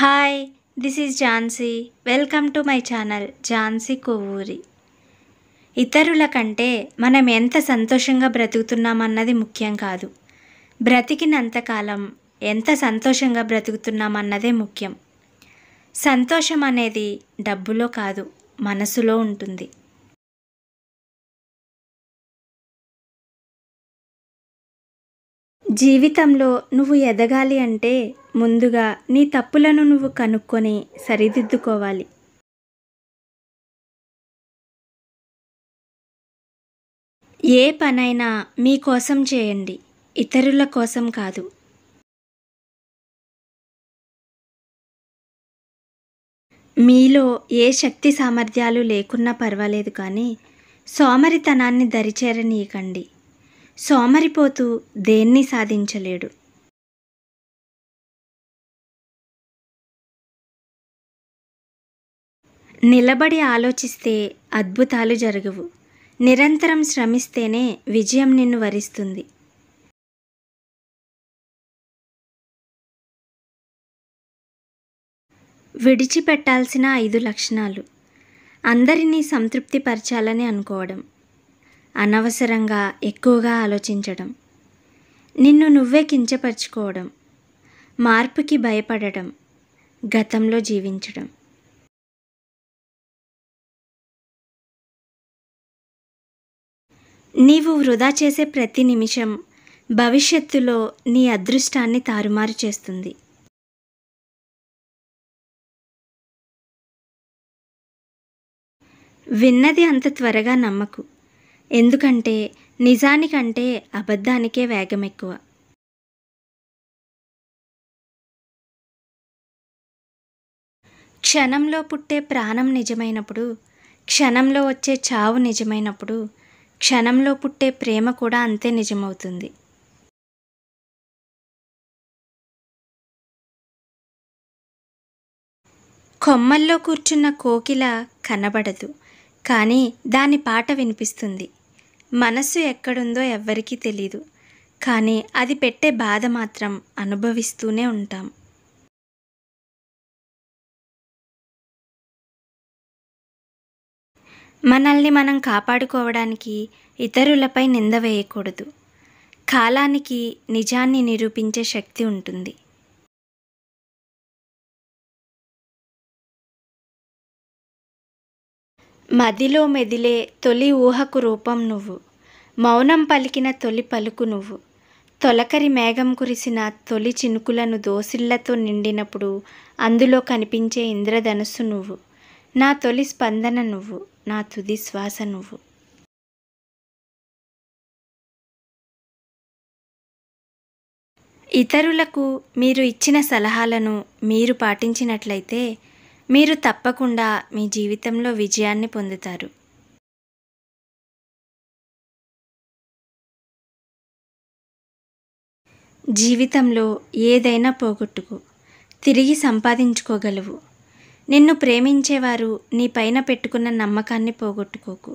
hi this is Jhansi welcome to my channel Jhansi Kovvuri ఇతరుల కంటే మనం ఎంత సంతోషంగా బ్రతుకుతున్నామన్నది ముఖ్యం కాదు బ్రతికినంతకాలం ఎంత సంతోషంగా బ్రతుకుతున్నామన్నదే ముఖ్యం సంతోషం అనేది డబ్బులో కాదు మనసులో ఉంటుంది జీవితంలో నువ్వు ఎదగాలి అంటే ముందుగా నీ తప్పులను నువ్వు కనుక్కొని సరిదిద్దుకోవాలి ఏ పనైనా మీకోసం చేయండి ఇతరుల కోసం కాదు మీలో ఏ శక్తి సామర్థ్యాలు లేకున్నా పర్వాలేదు కానీ సోమరితనాన్ని దరిచేరనీయకండి సోమరిపోతూ దేన్ని సాధించలేడు నిలబడి ఆలోచిస్తే అద్భుతాలు జరగవు నిరంతరం శ్రమిస్తేనే విజయం నిన్ను వరిస్తుంది విడిచిపెట్టాల్సిన ఐదు లక్షణాలు అందరినీ సంతృప్తిపరచాలని అనుకోవడం అనవసరంగా ఎక్కువగా ఆలోచించడం నిన్ను నువ్వే కించపరుచుకోవడం మార్పుకి భయపడడం గతంలో జీవించడం నీవు వృధా చేసే ప్రతి నిమిషం భవిష్యత్తులో నీ అదృష్టాన్ని తారుమారు చేస్తుంది విన్నది అంత త్వరగా నమ్మకు ఎందుకంటే నిజానికంటే అబద్ధానికే వేగం ఎక్కువ క్షణంలో పుట్టే ప్రాణం నిజమైనప్పుడు క్షణంలో వచ్చే చావు నిజమైనప్పుడు క్షణంలో పుట్టే ప్రేమ కూడా అంతే నిజమవుతుంది కొమ్మల్లో కూర్చున్న కోకిల కనబడదు కానీ దాని పాట వినిపిస్తుంది మనస్సు ఎక్కడుందో ఎవ్వరికీ తెలీదు కానీ అది పెట్టే బాధ మాత్రం అనుభవిస్తూనే ఉంటాం మనల్ని మనం కాపాడుకోవడానికి ఇతరులపై నింద వేయకూడదు కాలానికి నిజాన్ని నిరూపించే శక్తి ఉంటుంది మదిలో మెదిలే తొలి ఊహకు రూపం నువ్వు మౌనం పలికిన తొలి పలుకు నువ్వు తొలకరి మేఘం కురిసిన తొలి చినుకులను దోసిళ్లతో నిండినప్పుడు అందులో కనిపించే ఇంద్రధనుస్సు నువ్వు నా తొలి స్పందన నువ్వు నా తుది శ్వాస నువ్వు ఇతరులకు మీరు ఇచ్చిన సలహాలను మీరు పాటించినట్లయితే మీరు తప్పకుండా మీ జీవితంలో విజయాన్ని పొందుతారు జీవితంలో ఏదైనా పోగొట్టుకు తిరిగి సంపాదించుకోగలవు నిన్ను ప్రేమించేవారు నీ పైన పెట్టుకున్న నమ్మకాన్ని పోగొట్టుకోకు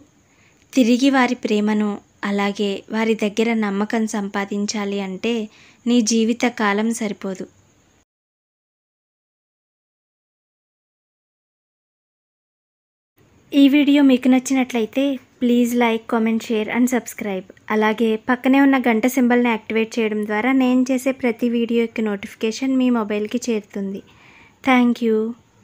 తిరిగి వారి ప్రేమను అలాగే వారి దగ్గర నమ్మకం సంపాదించాలి అంటే నీ జీవిత కాలం సరిపోదు ఈ వీడియో మీకు నచ్చినట్లయితే please like comment share and subscribe అలాగే పక్కనే ఉన్న గంట సింబల్ని యాక్టివేట్ చేయడం ద్వారా నేను చేసే ప్రతి వీడియో యొక్క నోటిఫికేషన్ మీ మొబైల్కి చేరుతుంది థ్యాంక్ యూ